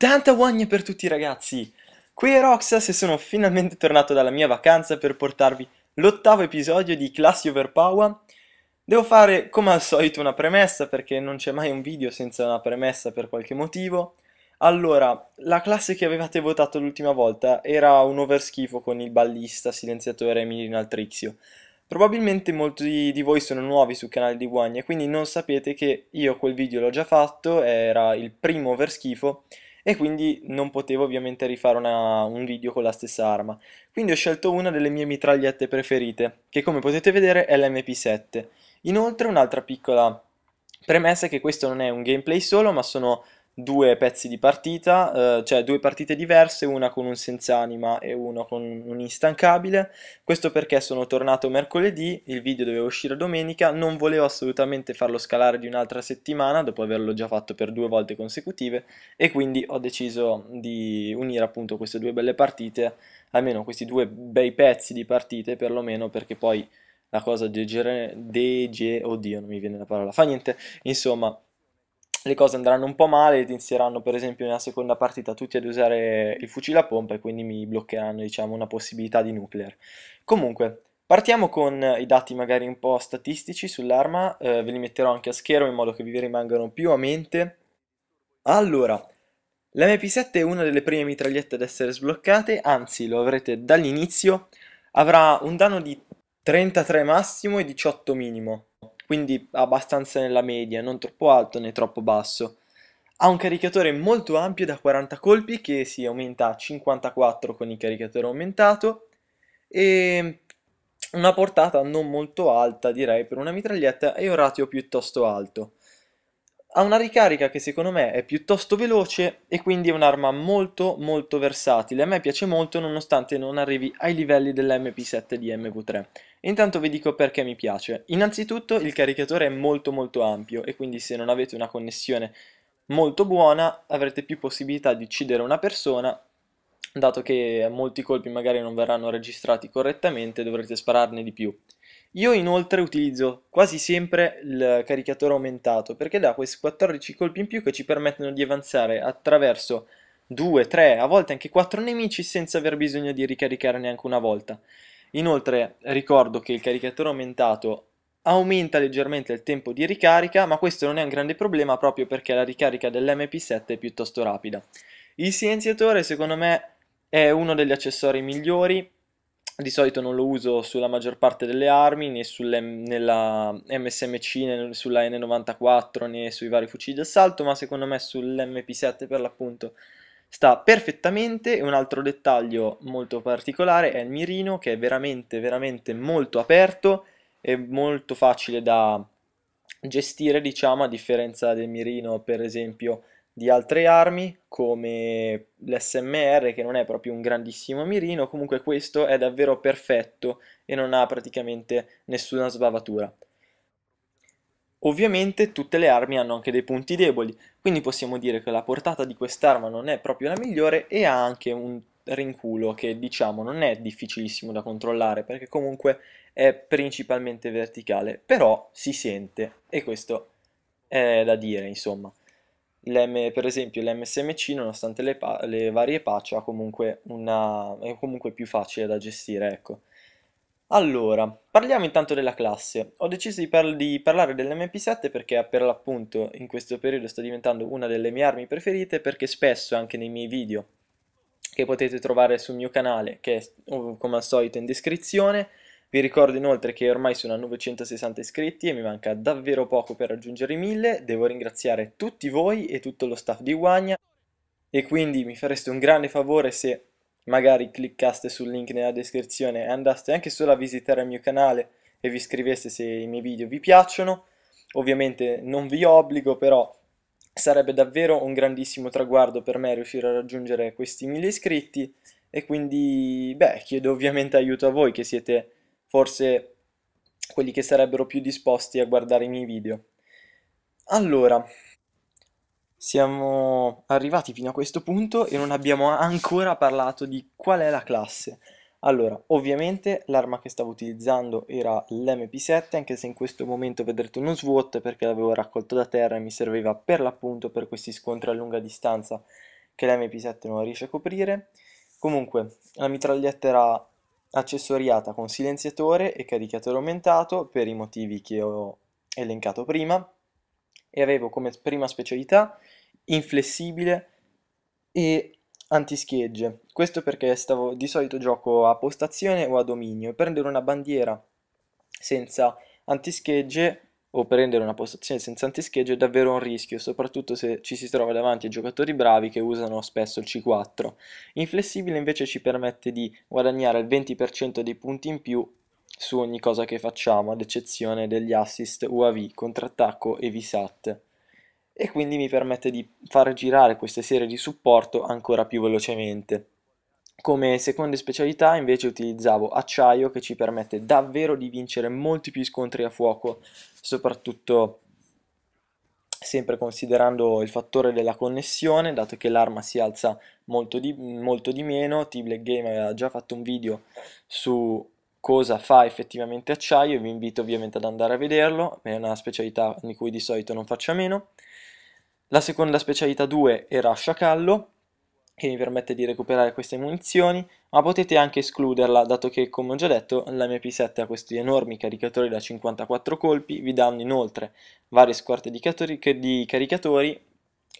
Tanta guagna per tutti ragazzi! Qui è Roxas e sono finalmente tornato dalla mia vacanza per portarvi l'ottavo episodio di Classi Overpower. Devo fare, come al solito, una premessa perché non c'è mai un video senza una premessa per qualche motivo. Allora, la classe che avevate votato l'ultima volta era un overschifo con il ballista, silenziatore e Milino Altrixio. Probabilmente molti di voi sono nuovi sul canale di Guagna, quindi non sapete che io quel video l'ho già fatto, era il primo overschifo, e quindi non potevo ovviamente rifare una, un video con la stessa arma. Quindi ho scelto una delle mie mitragliette preferite, che come potete vedere è l'MP7. Inoltre un'altra piccola premessa è che questo non è un gameplay solo, ma sono due pezzi di partita, eh, cioè due partite diverse, una con un senza anima e uno con un instancabile. Questo perché sono tornato mercoledì, il video doveva uscire domenica, non volevo assolutamente farlo scalare di un'altra settimana dopo averlo già fatto per due volte consecutive e quindi ho deciso di unire appunto queste due belle partite, almeno questi due bei pezzi di partite perlomeno perché poi la cosa degenere... Dege... Oddio, non mi viene la parola. Fa niente, insomma le cose andranno un po' male ed inizieranno per esempio nella seconda partita tutti ad usare il fucile a pompa e quindi mi bloccheranno diciamo una possibilità di nuclear. Comunque, partiamo con i dati magari un po' statistici sull'arma, eh, ve li metterò anche a schermo in modo che vi rimangano più a mente. Allora, l'MP7 è una delle prime mitragliette ad essere sbloccate, anzi lo avrete dall'inizio, avrà un danno di 33 massimo e 18 minimo quindi abbastanza nella media, non troppo alto né troppo basso. Ha un caricatore molto ampio da 40 colpi che si aumenta a 54 con il caricatore aumentato e una portata non molto alta direi per una mitraglietta e un ratio piuttosto alto. Ha una ricarica che secondo me è piuttosto veloce e quindi è un'arma molto molto versatile. A me piace molto nonostante non arrivi ai livelli dell'MP7 di MV3. Intanto vi dico perché mi piace. Innanzitutto il caricatore è molto molto ampio e quindi se non avete una connessione molto buona avrete più possibilità di uccidere una persona dato che molti colpi magari non verranno registrati correttamente dovrete spararne di più. Io inoltre utilizzo quasi sempre il caricatore aumentato perché dà questi 14 colpi in più che ci permettono di avanzare attraverso 2, 3, a volte anche 4 nemici senza aver bisogno di ricaricare neanche una volta. Inoltre ricordo che il caricatore aumentato aumenta leggermente il tempo di ricarica, ma questo non è un grande problema proprio perché la ricarica dell'MP7 è piuttosto rapida. Il silenziatore secondo me è uno degli accessori migliori, di solito non lo uso sulla maggior parte delle armi, né sulle, nella MSMC, né sulla N94, né sui vari fucili d'assalto, ma secondo me sull'MP7 per l'appunto sta perfettamente un altro dettaglio molto particolare è il mirino che è veramente veramente molto aperto e molto facile da gestire diciamo a differenza del mirino per esempio di altre armi come l'SMR che non è proprio un grandissimo mirino comunque questo è davvero perfetto e non ha praticamente nessuna sbavatura Ovviamente tutte le armi hanno anche dei punti deboli, quindi possiamo dire che la portata di quest'arma non è proprio la migliore e ha anche un rinculo che diciamo non è difficilissimo da controllare perché comunque è principalmente verticale, però si sente e questo è da dire insomma. L'M, per esempio l'MSMC nonostante le, le varie patch ha comunque una, è comunque più facile da gestire ecco. Allora, parliamo intanto della classe. Ho deciso di, par di parlare dell'MP7 perché per l'appunto in questo periodo sta diventando una delle mie armi preferite perché spesso anche nei miei video che potete trovare sul mio canale che è come al solito in descrizione vi ricordo inoltre che ormai sono a 960 iscritti e mi manca davvero poco per raggiungere i 1000 devo ringraziare tutti voi e tutto lo staff di Guagna e quindi mi fareste un grande favore se magari cliccaste sul link nella descrizione e andaste anche solo a visitare il mio canale e vi scriveste se i miei video vi piacciono. Ovviamente non vi obbligo, però sarebbe davvero un grandissimo traguardo per me riuscire a raggiungere questi 1000 iscritti e quindi, beh, chiedo ovviamente aiuto a voi che siete forse quelli che sarebbero più disposti a guardare i miei video. Allora, siamo arrivati fino a questo punto e non abbiamo ancora parlato di qual è la classe. Allora, ovviamente l'arma che stavo utilizzando era l'MP7, anche se in questo momento vedrete uno SWAT perché l'avevo raccolto da terra e mi serviva per l'appunto per questi scontri a lunga distanza che l'MP7 non riesce a coprire. Comunque, la mitraglietta era accessoriata con silenziatore e caricatore aumentato per i motivi che ho elencato prima e avevo come prima specialità inflessibile e antischegge. Questo perché stavo, di solito gioco a postazione o a dominio. e Prendere una bandiera senza antischegge o prendere una postazione senza antischegge è davvero un rischio, soprattutto se ci si trova davanti a giocatori bravi che usano spesso il C4. Inflessibile invece ci permette di guadagnare il 20% dei punti in più su ogni cosa che facciamo, ad eccezione degli assist UAV, contrattacco e VSAT. E quindi mi permette di far girare queste serie di supporto ancora più velocemente. Come seconde specialità invece utilizzavo acciaio che ci permette davvero di vincere molti più scontri a fuoco, soprattutto sempre considerando il fattore della connessione, dato che l'arma si alza molto di, molto di meno. T-Black Game aveva già fatto un video su cosa fa effettivamente acciaio vi invito ovviamente ad andare a vederlo, è una specialità di cui di solito non faccio a meno. La seconda specialità 2 era sciacallo, che mi permette di recuperare queste munizioni, ma potete anche escluderla, dato che, come ho già detto, la MP7 ha questi enormi caricatori da 54 colpi, vi danno inoltre varie scorte di, di caricatori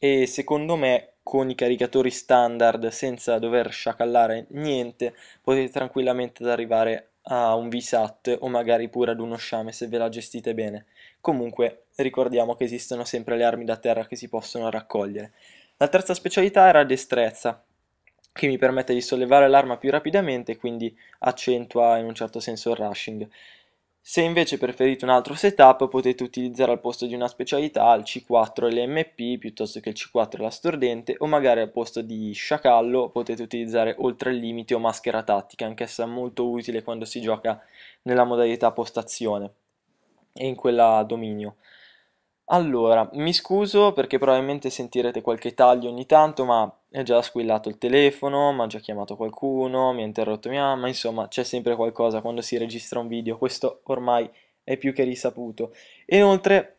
e secondo me con i caricatori standard senza dover sciacallare niente potete tranquillamente arrivare a un VSAT o magari pure ad uno sciame se ve la gestite bene. Comunque ricordiamo che esistono sempre le armi da terra che si possono raccogliere. La terza specialità era destrezza, che mi permette di sollevare l'arma più rapidamente e quindi accentua in un certo senso il rushing. Se invece preferite un altro setup potete utilizzare al posto di una specialità il C4 e l'MP piuttosto che il C4 e la stordente o magari al posto di sciacallo potete utilizzare oltre il limite o maschera tattica anch'essa molto utile quando si gioca nella modalità postazione e in quella dominio. Allora, mi scuso perché probabilmente sentirete qualche taglio ogni tanto, ma è già squillato il telefono, mi ha già chiamato qualcuno, mi ha interrotto mia mamma, insomma c'è sempre qualcosa quando si registra un video, questo ormai è più che risaputo. E inoltre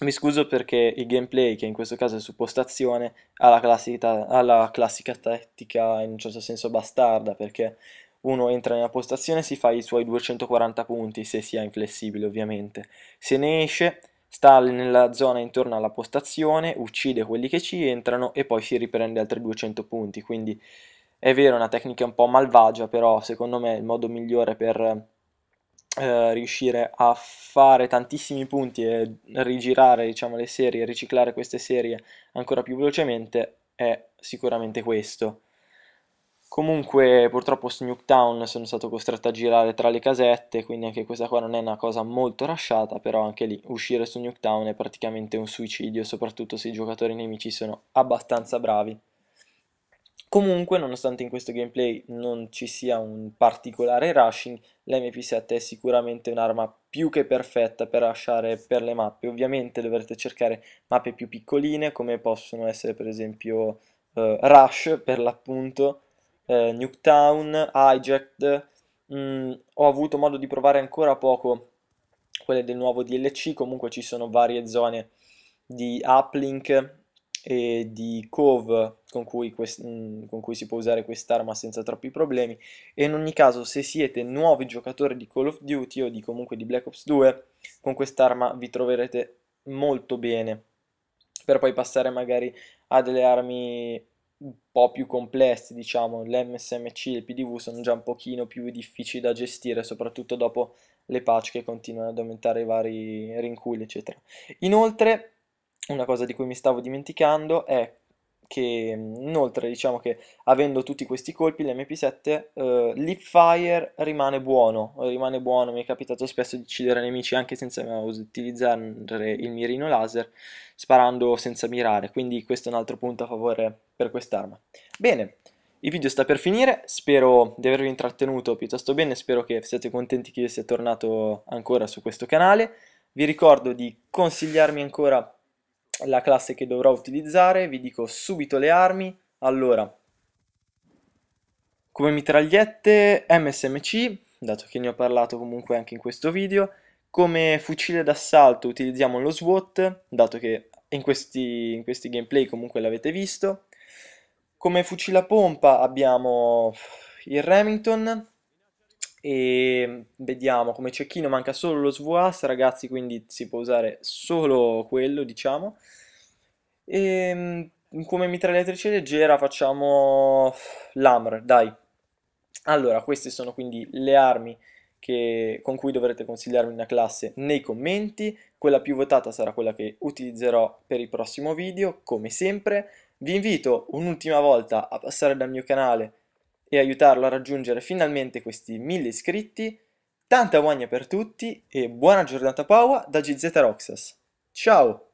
mi scuso perché il gameplay, che in questo caso è su postazione, ha la classica, ha la classica tattica in un certo senso bastarda, perché uno entra nella postazione e si fa i suoi 240 punti, se si è inflessibile ovviamente. Se ne esce sta nella zona intorno alla postazione, uccide quelli che ci entrano e poi si riprende altri 200 punti, quindi è vero è una tecnica un po' malvagia, però secondo me il modo migliore per eh, riuscire a fare tantissimi punti e rigirare diciamo, le serie, riciclare queste serie ancora più velocemente è sicuramente questo. Comunque purtroppo su Nuketown sono stato costretto a girare tra le casette, quindi anche questa qua non è una cosa molto rasciata, però anche lì uscire su Nuketown è praticamente un suicidio, soprattutto se i giocatori nemici sono abbastanza bravi. Comunque, nonostante in questo gameplay non ci sia un particolare rushing, l'MP7 è sicuramente un'arma più che perfetta per lasciare per le mappe. Ovviamente dovrete cercare mappe più piccoline, come possono essere per esempio eh, Rush per l'appunto, eh, Nuketown, Hijacked, mh, mm, ho avuto modo di provare ancora poco quelle del nuovo DLC, comunque ci sono varie zone di uplink e di cove con cui, quest- mh, mm, con cui si può usare quest'arma senza troppi problemi e in ogni caso se siete nuovi giocatori di Call of Duty o di comunque di Black Ops 2 con quest'arma vi troverete molto bene per poi passare magari a delle armi un po' più complessi, diciamo, l'MSMC e il PDV sono già un pochino più difficili da gestire, soprattutto dopo le patch che continuano ad aumentare i vari rinculi, eccetera. Inoltre, una cosa di cui mi stavo dimenticando è che inoltre diciamo che avendo tutti questi colpi l'MP7 eh, l'hipfire rimane buono, rimane buono, mi è capitato spesso di uccidere nemici anche senza utilizzare il mirino laser sparando senza mirare, quindi questo è un altro punto a favore per quest'arma. Bene, il video sta per finire, spero di avervi intrattenuto piuttosto bene, spero che siate contenti che io sia tornato ancora su questo canale. Vi ricordo di consigliarmi ancora la classe che dovrò utilizzare, vi dico subito le armi, allora come mitragliette MSMC, dato che ne ho parlato comunque anche in questo video, come fucile d'assalto utilizziamo lo SWAT, dato che in questi, in questi gameplay comunque l'avete visto, come fucile a pompa abbiamo il Remington, e ehm, vediamo come cecchino manca solo lo SVAS ragazzi quindi si può usare solo quello diciamo e ehm, come mitragliatrice leggera facciamo l'AMR dai allora queste sono quindi le armi che, con cui dovrete consigliarmi una classe nei commenti. Quella più votata sarà quella che utilizzerò per il prossimo video, come sempre. Vi invito un'ultima volta a passare dal mio canale e aiutarlo a raggiungere finalmente questi 1000 iscritti. Tanta guagna per tutti e buona giornata Paua da GZ Roxas. Ciao!